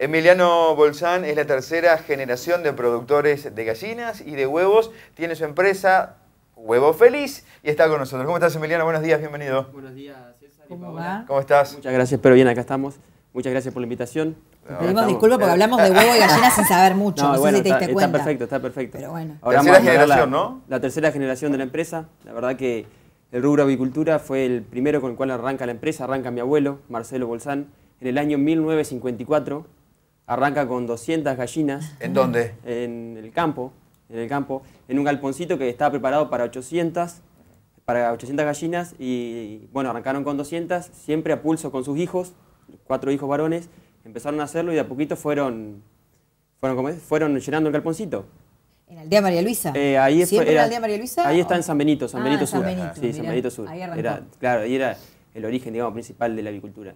Emiliano Bolsán es la tercera generación de productores de gallinas y de huevos. Tiene su empresa Huevo Feliz y está con nosotros. ¿Cómo estás, Emiliano? Buenos días, bienvenido. Buenos días, César. ¿Cómo, ¿Cómo estás? Muchas gracias, pero bien, acá estamos. Muchas gracias por la invitación. Pedimos disculpas porque hablamos de huevo y gallinas sin saber mucho. No, sé si te diste está, cuenta. Está perfecto, está perfecto. Pero bueno. generación, ¿no? La tercera generación de la empresa. La verdad que el rubro avicultura fue el primero con el cual arranca la empresa. Arranca mi abuelo, Marcelo Bolsán, en el año 1954 Arranca con 200 gallinas. ¿En dónde? En el campo, en el campo, en un galponcito que estaba preparado para 800, para 800 gallinas y bueno, arrancaron con 200, siempre a pulso con sus hijos, cuatro hijos varones, empezaron a hacerlo y de a poquito fueron, fueron, fueron llenando el galponcito. ¿En Aldea María Luisa? Eh, ahí ¿Siempre Aldea María Luisa? Ahí está en San Benito, San ah, Benito Sur. sí, San Benito Sur. claro, ahí era el origen, digamos, principal de la avicultura.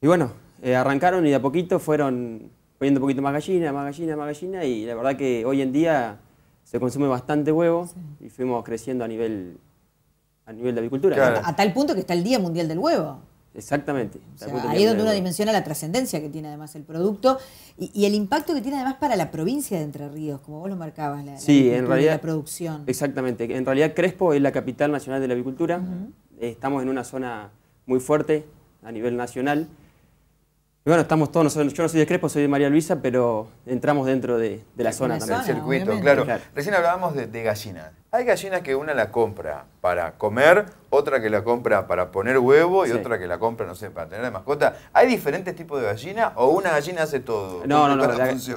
Y bueno, eh, arrancaron y de a poquito fueron poniendo un poquito más gallina, más gallina, más gallina y la verdad que hoy en día se consume bastante huevo y fuimos creciendo a nivel, a nivel de avicultura. A, tal punto que está el Día Mundial del Huevo. Exactamente. ahí es donde dimensión a la trascendencia que tiene además el producto y, el impacto que tiene además para la provincia de Entre Ríos, como vos lo marcabas, la, sí, en realidad, la producción. Exactamente. En realidad Crespo es la capital nacional de la avicultura. Estamos en una zona muy fuerte a nivel nacional bueno, estamos todos, nosotros, yo no soy de Crespo, soy de María Luisa, pero entramos dentro de, la zona también. Del circuito, claro. Recién hablábamos de, de gallinas. Hay gallinas que una la compra para comer, otra que la compra para poner huevo y otra que la compra, no sé, para tener de mascota. ¿Hay diferentes tipos de gallina o una gallina hace todo? No, no, no. es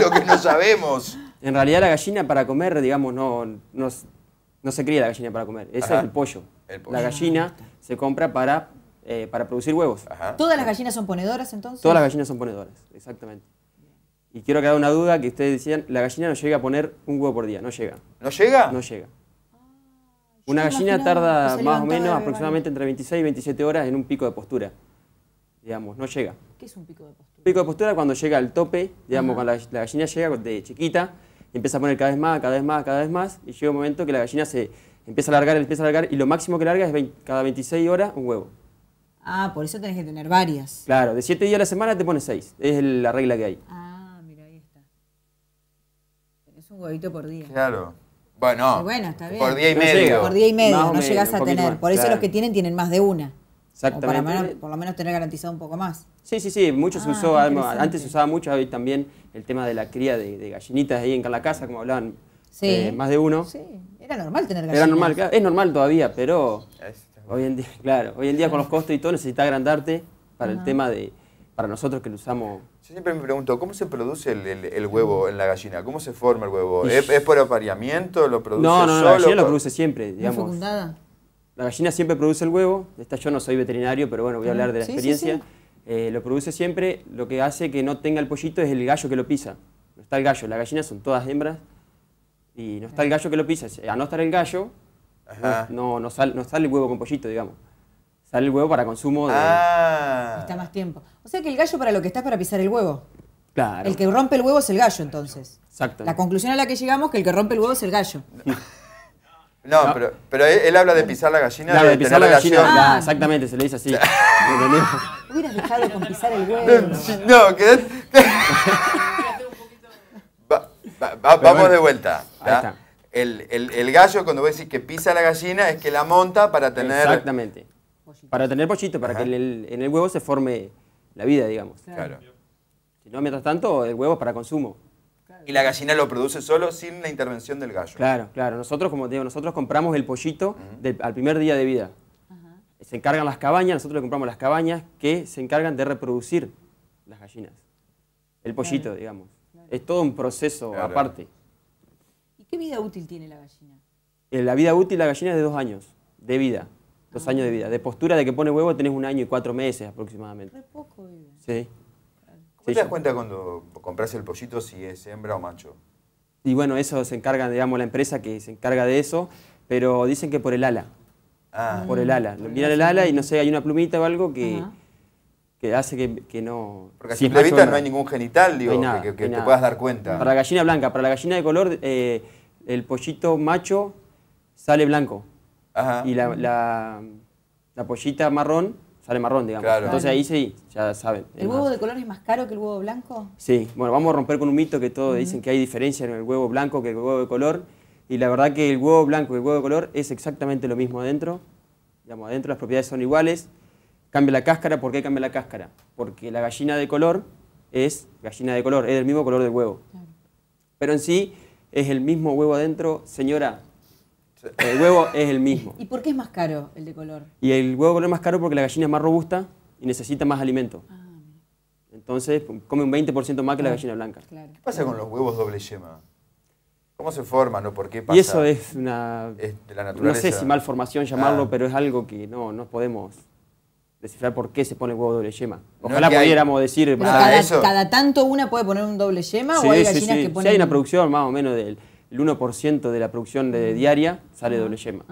lo que no sabemos. En realidad la gallina para comer, digamos, no, se cría la gallina para comer. es el pollo. La gallina se compra para eh, para producir huevos. ¿Todas las gallinas son ponedoras entonces? Todas las gallinas son ponedoras, exactamente. Y quiero aclarar una duda que ustedes decían, la gallina no llega a poner un huevo por día, no llega. ¿No llega? No llega. Ah, una gallina tarda más o menos aproximadamente entre 26 y 27 horas en un pico de postura. Digamos, no llega. ¿Qué es un pico de postura? Un pico de postura cuando llega al tope, digamos, cuando la, gallina llega de chiquita, empieza a poner cada vez más, cada vez más, cada vez más, y llega un momento que la gallina se empieza a largar, empieza a alargar y lo máximo que larga es cada 26 horas un huevo. Ah, por eso tenés que tener varias. Claro, de siete días a la semana te pones seis. Es la regla que hay. Ah, mira, ahí está. Es un huevito por día. Claro. Bueno, está bien. por día y medio. Por día y medio, no, llegas a tener. por eso los que tienen tienen más de una. Exactamente. para por lo menos tener garantizado un poco más. Sí, sí, sí. Muchos ah, usó, antes se usaba mucho hoy también el tema de la cría de, gallinitas ahí en la casa, como hablaban eh, más de uno. Sí, era normal tener gallinitas. Era normal, es normal todavía, pero Hoy en día, claro, hoy en día con los costos y todo necesita agrandarte para el tema de, para nosotros que lo usamos. Yo siempre me pregunto, ¿cómo se produce el, el, huevo en la gallina? ¿Cómo se forma el huevo? ¿Es, por apareamiento? ¿Lo produce No, no, la gallina lo produce siempre, digamos. La gallina siempre produce el huevo. Esta, yo no soy veterinario, pero bueno, voy a hablar de la experiencia. Eh, lo produce siempre. Lo que hace que no tenga el pollito es el gallo que lo pisa. No está el gallo. Las gallinas son todas hembras y no está el gallo que lo pisa. A no estar el gallo, no, no, no sale el huevo con pollito, digamos. Sale el huevo para consumo de... Ah. Está más tiempo. O sea que el gallo para lo que está para pisar el huevo. Claro. El que rompe el huevo es el gallo, entonces. Exacto. La conclusión a la que llegamos es que el que rompe el huevo es el gallo. No, Pero, él, habla de pisar la gallina. de pisar la gallina. Ah. exactamente, se le dice así. Hubieras dejado con pisar el huevo. No, no vamos de vuelta. Ahí el, el, gallo, cuando vos decís que pisa la gallina, es que la monta para tener... Exactamente. Para tener pollito, para que en el, huevo se forme la vida, digamos. Claro. Si no, mientras tanto, el huevo es para consumo. Y la gallina lo produce solo sin la intervención del gallo. Claro, claro. Nosotros, como te digo, nosotros compramos el pollito al primer día de vida. Se encargan las cabañas, nosotros le compramos las cabañas que se encargan de reproducir las gallinas. El pollito, digamos. Es todo un proceso aparte. ¿Qué vida útil tiene la gallina? Eh, la vida útil la gallina es de dos años de vida, dos ah. años de vida. De postura de que pone huevo tenés un año y cuatro meses aproximadamente. Es poco vida. Sí. ¿Cómo te das cuenta cuando compras el pollito si es hembra o macho? Y bueno, eso se encarga, digamos, la empresa que se encarga de eso, pero dicen que por el ala. Ah. Por el ala. Ah. Mirá el ala y no sé, hay una plumita o algo que, que hace que, no. Porque si a simple no hay ningún genital, digo, que, te puedas dar cuenta. Para la gallina blanca, para la gallina de color. Eh, el pollito macho sale blanco. Y la, pollita marrón sale marrón, digamos. Entonces ahí sí, ya saben. ¿El huevo de color es más caro que el huevo blanco? Sí, bueno, vamos a romper con un mito que todos dicen que hay diferencia en el huevo blanco que el huevo de color. Y la verdad que el huevo blanco y el huevo de color es exactamente lo mismo adentro. Digamos, adentro las propiedades son iguales. Cambia la cáscara, ¿por qué cambia la cáscara? Porque la gallina de color es gallina de color, es del mismo color del huevo. Pero en sí, es el mismo huevo adentro, señora. El huevo es el mismo. ¿Y por qué es más caro el de color? Y el huevo de color es más caro porque la gallina es más robusta y necesita más alimento. Ah, Entonces come un 20% más que la ah, gallina blanca. ¿Qué pasa con los huevos doble yema? ¿Cómo se forman o por qué pasa? Y eso es una... Es de la naturaleza. No sé si malformación llamarlo, ah. pero es algo que no, no podemos descifrar por qué se pone huevo doble yema. Ojalá pudiéramos decir... cada, tanto una puede poner un doble yema o hay gallinas sí, que ponen... Sí, hay una producción más o menos del 1% de la producción diaria sale doble yema.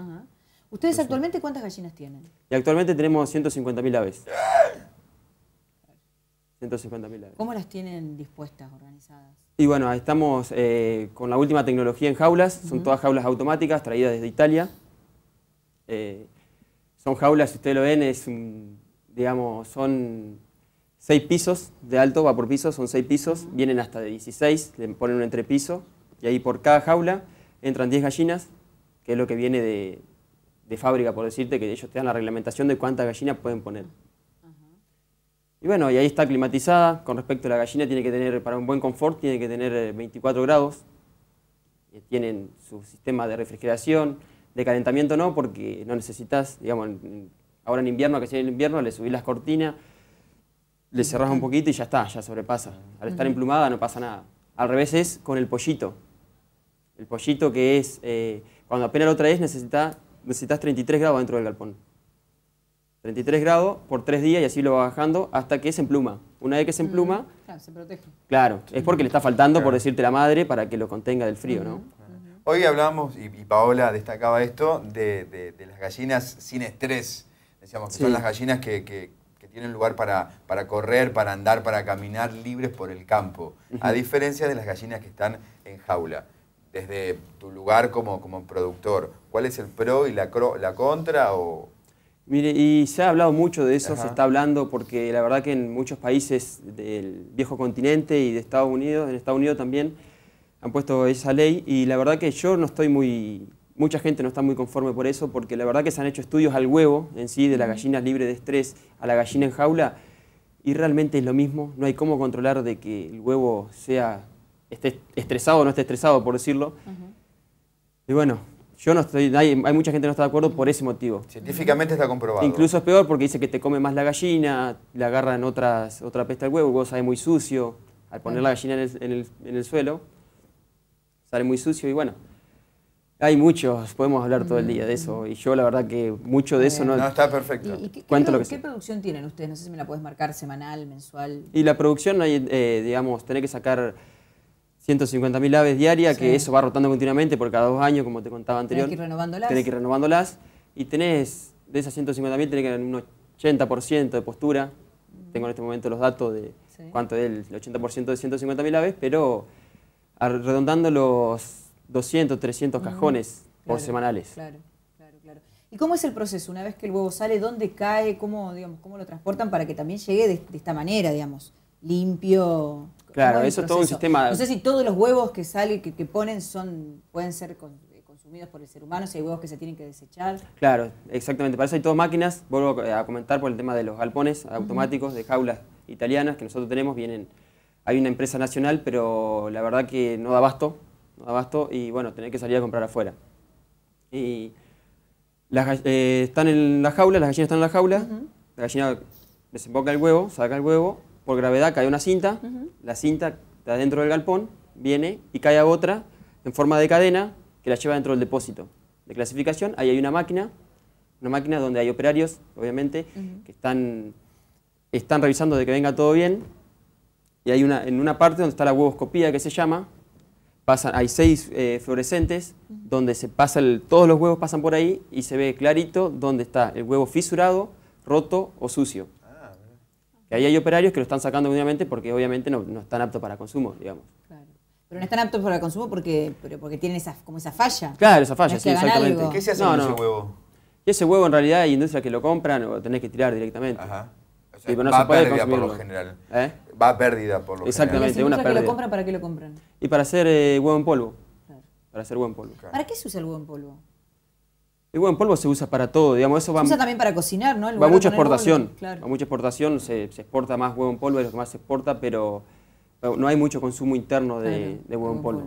¿Ustedes actualmente cuántas gallinas tienen? Y actualmente tenemos 150.000 aves. 150.000 aves. ¿Cómo las tienen dispuestas, organizadas? Y bueno, estamos eh, con la última tecnología en jaulas. Son todas jaulas automáticas traídas desde Italia. Eh, son jaulas, si ustedes lo ven, es un digamos, son seis pisos de alto, va por piso, son seis pisos, vienen hasta de 16, le ponen un entrepiso y ahí por cada jaula entran 10 gallinas, que es lo que viene de, fábrica, por decirte, que ellos te dan la reglamentación de cuántas gallinas pueden poner. Y bueno, y ahí está climatizada, con respecto a la gallina tiene que tener, para un buen confort, tiene que tener 24 eh, grados, eh, tienen su sistema de refrigeración, de calentamiento no, porque no necesitas, digamos, Ahora en invierno, que sea en invierno, le subís las cortinas, le cerras un poquito y ya está, ya sobrepasa. Al estar emplumada no pasa nada. Al revés es con el pollito. El pollito que es, eh, cuando apenas lo traes necesitas necesitas 33 grados dentro del galpón. 33 grados por tres días y así lo va bajando hasta que se empluma. Una vez que se empluma... Claro, se protege. Claro, es porque le está faltando, por decirte la madre, para que lo contenga del frío, ¿no? Hoy hablábamos, y, Paola destacaba esto, de las gallinas sin estrés. Decíamos que son las gallinas que, tienen lugar para, para, correr, para andar, para caminar libres por el campo, a diferencia de las gallinas que están en jaula. Desde tu lugar como, como productor, ¿cuál es el pro y la, contra? O... Mire, y se ha hablado mucho de eso, se está hablando porque la verdad que en muchos países del viejo continente y de Estados Unidos, en Estados Unidos también, han puesto esa ley y la verdad que yo no estoy muy Mucha gente no está muy conforme por eso, porque la verdad que se han hecho estudios al huevo en sí, de la gallina libre de estrés a la gallina en jaula, y realmente es lo mismo. No hay cómo controlar de que el huevo sea esté estresado o no esté estresado, por decirlo. Y bueno, yo no estoy, hay, mucha gente que no está de acuerdo por ese motivo. Científicamente está comprobado. Incluso es peor porque dice que te come más la gallina, le agarran otras, otra pesta al huevo, el huevo sale muy sucio, al poner la gallina en el, suelo, sale muy sucio y bueno. Hay muchos, podemos hablar todo el día de eso. Y yo la verdad que mucho de eso no... No, está perfecto. ¿Y, qué, producción tienen ustedes? No sé si me la puedes marcar semanal, mensual. Y la producción, hay, eh, digamos, tener que sacar 150.000 aves diarias, que eso va rotando continuamente por cada dos años, como te contaba anterior. Tenés que ir renovándolas. Tenés que ir renovándolas. Y tenés, de esas 150.000, tenés que un 80% de postura. Tengo en este momento los datos de cuánto es el 80% de 150.000 aves, pero redondando los 200, 300 cajones por semanales. Claro, claro, claro. ¿Y cómo es el proceso? Una vez que el huevo sale, ¿dónde cae? ¿Cómo, digamos, cómo lo transportan para que también llegue de, esta manera, digamos? Limpio. Claro, eso es todo un sistema. No sé si todos los huevos que salen, que, ponen, son pueden ser eh, consumidos por el ser humano, si hay huevos que se tienen que desechar. Claro, exactamente. Para eso hay todas máquinas. Vuelvo a comentar por el tema de los galpones automáticos de jaulas italianas que nosotros tenemos. Vienen, hay una empresa nacional, pero la verdad que no da abasto abasto y bueno, tener que salir a comprar afuera. Y eh, están en la jaula, las gallinas están en la jaula, la gallina desemboca el huevo, saca el huevo, por gravedad cae una cinta, la cinta está dentro del galpón, viene y cae otra en forma de cadena que la lleva dentro del depósito de clasificación. Ahí hay una máquina, una máquina donde hay operarios, obviamente, que están, están revisando de que venga todo bien. Y hay una, en una parte donde está la huevoscopía que se llama, pasan, hay seis eh, fluorescentes donde se pasa todos los huevos pasan por ahí y se ve clarito dónde está el huevo fisurado, roto o sucio. Ah, y ahí hay operarios que lo están sacando obviamente porque obviamente no, no están aptos para consumo, digamos. Pero no están aptos para consumo porque, porque tienen esa, como esa falla. Claro, esa falla, sí, exactamente. ¿Qué se hace con ese huevo? Y ese huevo en realidad hay industrias que lo compran o lo tenés que tirar directamente. Ajá. ¿Eh? va pérdida por lo general. Va a pérdida por lo general. Exactamente, una pérdida. que lo compran, ¿para qué lo compran? Y para hacer eh, huevo en polvo. Para hacer huevo en polvo. ¿Para qué se usa el huevo en polvo? El huevo en polvo se usa para todo, digamos, Se usa también para cocinar, ¿no? Va mucha exportación, mucha exportación, se, exporta más huevo en polvo, es lo que más se exporta, pero no hay mucho consumo interno de, huevo en polvo.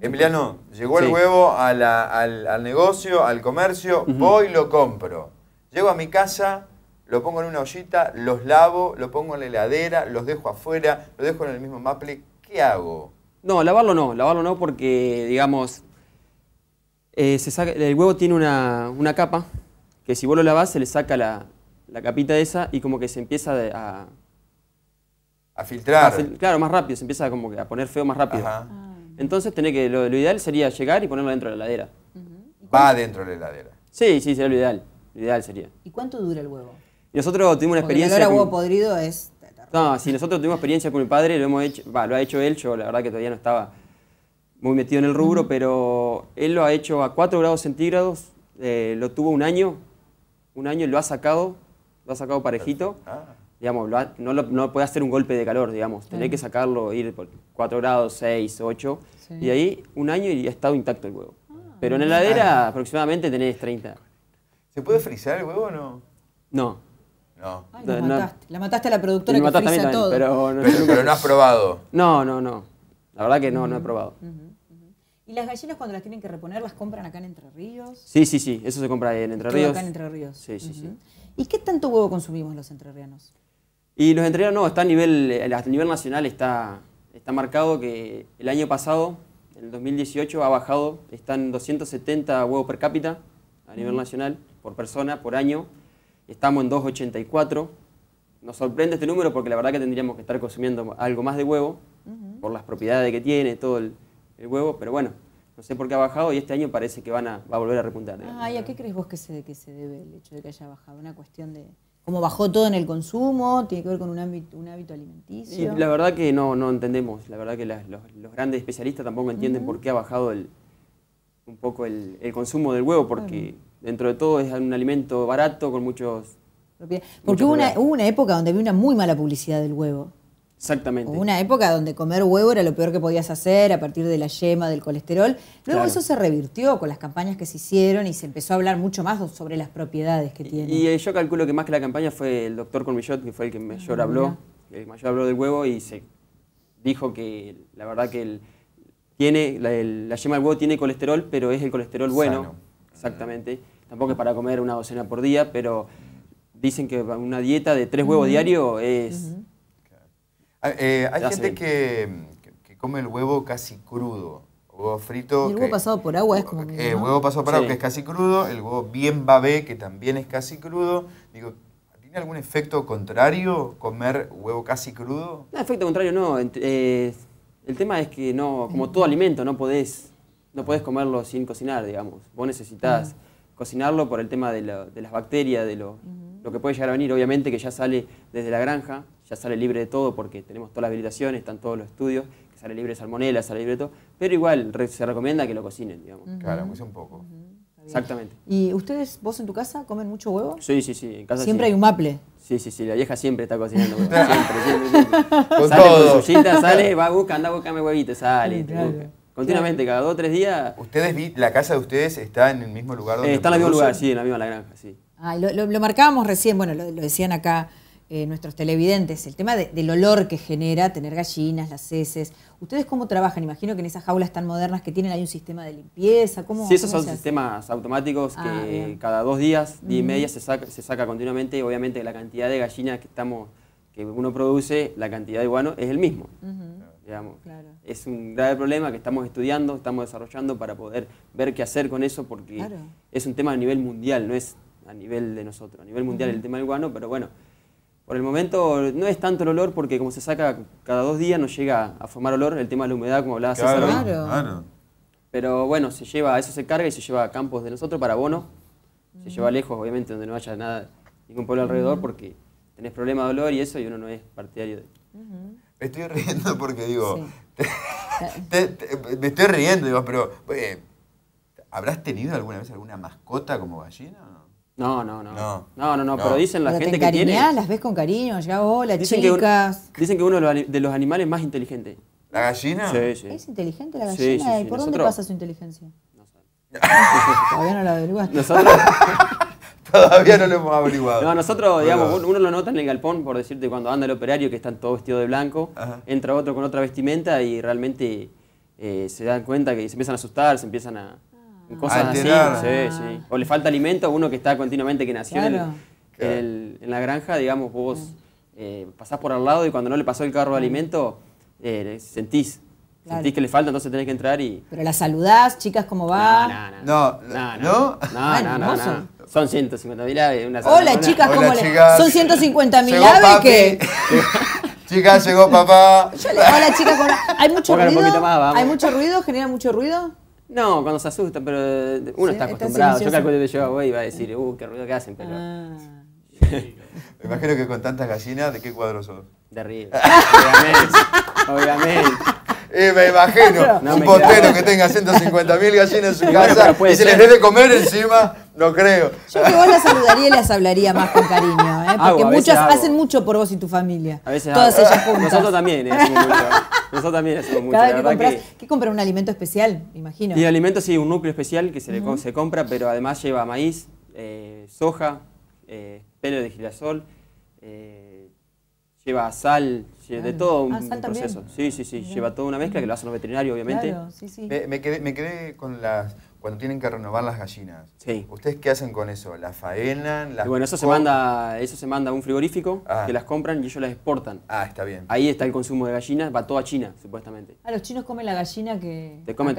Emiliano, llegó el huevo al, negocio, al comercio, voy y lo compro. Llego a mi casa, lo pongo en una ollita, los lavo, lo pongo en la heladera, los dejo afuera, lo dejo en el mismo maple. ¿Qué hago? No, lavarlo no, lavarlo no porque, digamos, eh, se el huevo tiene una, capa que si vos lo lavás se le saca la, la capita esa y como que se empieza a... A filtrar. claro, más rápido, se empieza como que a poner feo más rápido. Ah. Entonces que, lo, ideal sería llegar y ponerlo dentro de la heladera. Va dentro de la heladera. Sí, sí, sería lo ideal. ideal sería. ¿Y cuánto dura el huevo? Nosotros tuvimos una experiencia. El huevo podrido es. No, si nosotros tuvimos experiencia con mi padre, lo hemos hecho, lo ha hecho él, yo la verdad que todavía no estaba muy metido en el rubro, pero él lo ha hecho a 4 grados centígrados, eh, lo tuvo un año, un año lo ha sacado, lo ha sacado parejito, ah. digamos, no, puede hacer un golpe de calor, digamos, que sacarlo, ir por 4 grados, 6, 8, y ahí un año y ha estado intacto el huevo. Ah. pero en heladera ah. aproximadamente tenés 30. ¿Se puede frizar el huevo o no? No. No. la, mataste. la a la productora que frisa todo. Pero no, no, has probado. No, no, no. La verdad que no, no he probado. ¿Y las gallinas cuando las tienen que reponer las compran acá en Entre Ríos? Sí, sí, sí, eso se compra en Entre Ríos. acá en Entre Ríos. Sí, sí, sí. ¿Y qué tanto huevo consumimos los entrerrianos? Y los entrerrianos no, está a nivel, a nivel nacional está, está marcado que el año pasado, el 2018, ha bajado, están 270 huevos per cápita a nivel nacional, por persona, por año estamos en 2,84. Nos sorprende este número porque la verdad que tendríamos que estar consumiendo algo más de huevo por las propiedades que tiene, todo el, huevo, pero bueno, no sé por qué ha bajado y este año parece que van a, va a volver a repuntar. ¿y a qué crees vos que se, que se debe el hecho de que haya bajado? ¿Una cuestión de cómo bajó todo en el consumo? ¿Tiene que ver con un, un hábito alimenticio? sí la verdad que no, no entendemos, la verdad que los, grandes especialistas tampoco entienden por qué ha bajado un poco el, consumo del huevo porque dentro de todo es un alimento barato con muchos... Porque hubo una, una época donde había una muy mala publicidad del huevo. Exactamente. Hubo una época donde comer huevo era lo peor que podías hacer a partir de la yema, del colesterol. Luego eso se revirtió con las campañas que se hicieron y se empezó a hablar mucho más sobre las propiedades que tiene. Y, eh, yo calculo que más que la campaña fue el doctor Cormillot, que fue el que mayor ah, habló, habló del huevo y se dijo que la verdad que el, tiene, la, yema del huevo tiene colesterol, pero es el colesterol bueno exactamente. Tampoco es para comer una docena por día, pero dicen que una dieta de tres huevos diarios diario es... Ah, eh, hay gente que, come el huevo casi crudo. Huevo frito. el huevo pasado por agua es como. Eh, Huevo pasado por agua que es casi crudo. El huevo bien babé que también es casi crudo. Digo, ¿Tiene algún efecto contrario comer huevo casi crudo? No, efecto contrario no. Eh, el tema es que no, como todo alimento, no podés no puedes comerlo sin cocinar, digamos. Vos necesitas cocinarlo por el tema de, las bacterias, de lo, que puede llegar a venir. Obviamente que ya sale desde la granja, ya sale libre de todo porque tenemos todas las habilitaciones, están todos los estudios, que sale libre de salmonela, sale libre de todo. Pero igual se recomienda que lo cocinen, digamos. Claro, un poco. Exactamente. ¿Y ustedes, vos en tu casa, comen mucho huevo? Sí, sí, sí. En casa siempre hay un maple. Sí, sí, sí. La vieja siempre está cocinando huevo. Siempre, siempre, Con sale todo. con su sale, va, busca, anda, buscarme huevito, sale. Continuamente, cada dos o tres días. ¿Ustedes vi, la casa de ustedes está en el mismo lugar donde. Eh, está en el mismo lugar, sí, en la misma granja, sí. Ah, lo, lo, marcábamos recién, bueno, lo, decían acá eh, nuestros televidentes, el tema del olor que genera tener gallinas, las heces. ¿Ustedes cómo trabajan? Imagino que en esas jaulas tan modernas que tienen hay un sistema de limpieza. ¿Cómo, sí, esos son sistemas automáticos ah, que cada dos días, día y media, se saca, se saca continuamente. Y obviamente la cantidad de gallinas que, estamos, que uno produce, la cantidad de guano es el mismo. Claro. Es un grave problema que estamos estudiando, estamos desarrollando para poder ver qué hacer con eso, porque es un tema a nivel mundial, no es a nivel de nosotros, a nivel mundial el tema del guano, pero bueno, por el momento no es tanto el olor, porque como se saca cada dos días, no llega a formar olor, el tema de la humedad, como hablaba hace César. claro Claro. Pero bueno, se lleva, eso se carga y se lleva a campos de nosotros para abono. se lleva lejos, obviamente, donde no haya nada, ningún pueblo alrededor, porque tenés problema de olor y eso, y uno no es partidario de estoy riendo porque digo, te, me estoy riendo, digo, pero eh, ¿habrás tenido alguna vez alguna mascota como gallina? No, no, no. No, no, no, pero dicen la gente que tiene. las ves con cariño, ya hola, dicen chicas. Que dicen que uno de los animales más inteligentes. ¿La gallina? Sí, sí. ¿Es inteligente la gallina? Sí, sí, ¿Y por dónde pasa su inteligencia? No sé. Todavía no la averiguaste. Todavía no lo hemos averiguado. No, nosotros, digamos, uno, lo nota en el galpón, por decirte, cuando anda el operario, que están todos vestidos de blanco, entra otro con otra vestimenta y realmente eh, se dan cuenta que se empiezan a asustar, se empiezan a... Ah. Cosas así, ah. sí, O le falta alimento a uno que está continuamente, que nació en, la granja, digamos, vos eh, pasás por al lado y cuando no le pasó el carro de alimento, eh, sentís Sentís que le falta, entonces tenés que entrar y. Pero la saludás, chicas, ¿cómo va? no, no, no son 150.000 aves. Una Hola, chicas, ¿cómo les le... Son Son 150.000 aves que... chicas, llegó papá. Hola, chicas, ¿hay mucho ruido? ¿Hay mucho ruido? ¿Genera mucho ruido? No, cuando se asustan, pero uno está acostumbrado. yo calculo que yo voy y va a decir, uh, qué ruido que hacen, pero... Ah. Me imagino que con tantas gallinas, ¿de qué cuadro son? De arriba. Obviamente. Obviamente. Eh, me imagino, un potero que tenga 150 mil gallinas en su casa y se les debe comer encima, no creo. Yo que vos las saludaría y las hablaría más con cariño, ¿eh? porque muchas hacen mucho por vos y tu familia. A veces Todas ellas juntas. Nosotros también eh, Nosotros también hacemos mucho. Cada la que compras, ¿Qué compra? ¿Un alimento especial? imagino. Y alimento sí, un núcleo especial que se, se compra, pero además lleva maíz, soja, pelo de girasol, lleva sal, de todo un, ah, proceso. Sí, sí, sí. Lleva toda una mezcla que lo hacen los veterinarios, obviamente. Me, quedé, con las. Cuando tienen que renovar las gallinas. Sí. ¿Ustedes qué hacen con eso? ¿Las faenan? bueno, eso se, manda, eso se manda a un frigorífico ah. que las compran y ellos las exportan. Ah, está bien. Ahí está el consumo de gallinas, va toda China, supuestamente. Ah, los chinos comen la gallina que te comen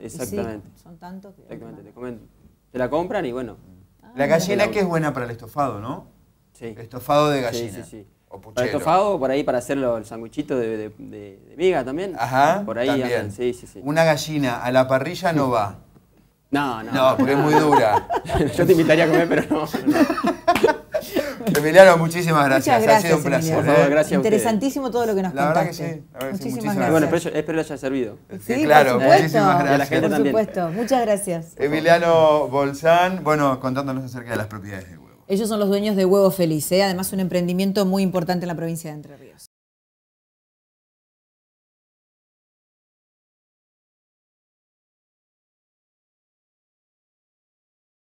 Exactamente. son tantos que. Exactamente, te comen. Te la compran y bueno. la ah, gallina que es buena para el estofado, ¿no? Sí. Estofado de gallina. sí, sí. O por ahí para hacer el sanguichito de, miga también. Ajá. Por ahí también. sí, sí, sí. Una gallina a la parrilla no va. No, no. No, porque es muy dura. Yo te invitaría a comer, pero no. Emiliano, muchísimas gracias. Ha sido un placer. ¿eh? Por favor, gracias Interesantísimo todo lo que nos la contaste. Verdad que sí, muchísimas, gracias. Bueno, espero, que haya servido. Sí, claro, muchísimas gracias. a la gente por supuesto, muchas gracias. Emiliano Bolsán, bueno, contándonos acerca de las propiedades de ellos son los dueños de Huevo Felice, ¿eh? además un emprendimiento muy importante en la provincia de Entre Ríos.